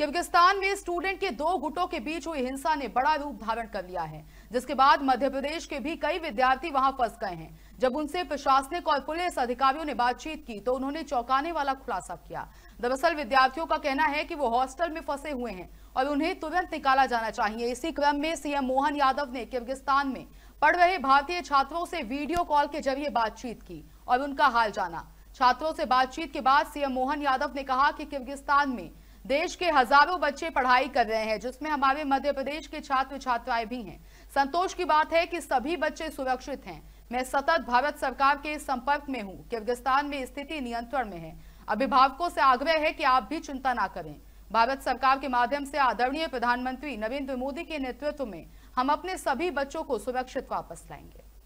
Kyrgyzstan में student के दो गुटों के बीच हुई हिंसा ने बड़ा रूप धारण कर लिया है जिसके बाद मध्य प्रदेश के भी कई विद्यार्थी वहां फंस गए हैं जब उनसे प्रशासनिक और पुलिस अधिकारियों ने बातचीत की तो उन्होंने चौंकाने वाला खुलासा किया दरअसल विद्यार्थियों का कहना है कि वो हॉस्टल में फंसे हुए हैं और उन्हें तुरंत निकाला जाना चाहिए इसी क्रम में सीएम मोहन यादव ने किर्गिस्तान में पढ़ रहे भारतीय छात्रों से वीडियो कॉल के जरिए बातचीत की और उनका हाल जाना छात्रों से बातचीत के बाद सीएम मोहन यादव ने कहा कि किर्गिस्तान में देश के हजारों बच्चे पढ़ाई कर रहे हैं जिसमें हमारे मध्य प्रदेश के छात्र छात्राएं भी हैं संतोष की बात है कि सभी बच्चे सुरक्षित हैं मैं सतत भारत सरकार के संपर्क में हूँ किर्गिस्तान में स्थिति नियंत्रण में है अभिभावकों से आग्रह है कि आप भी चिंता ना करें भारत सरकार के माध्यम से आदरणीय प्रधानमंत्री नरेंद्र मोदी के नेतृत्व में हम अपने सभी बच्चों को सुरक्षित वापस लाएंगे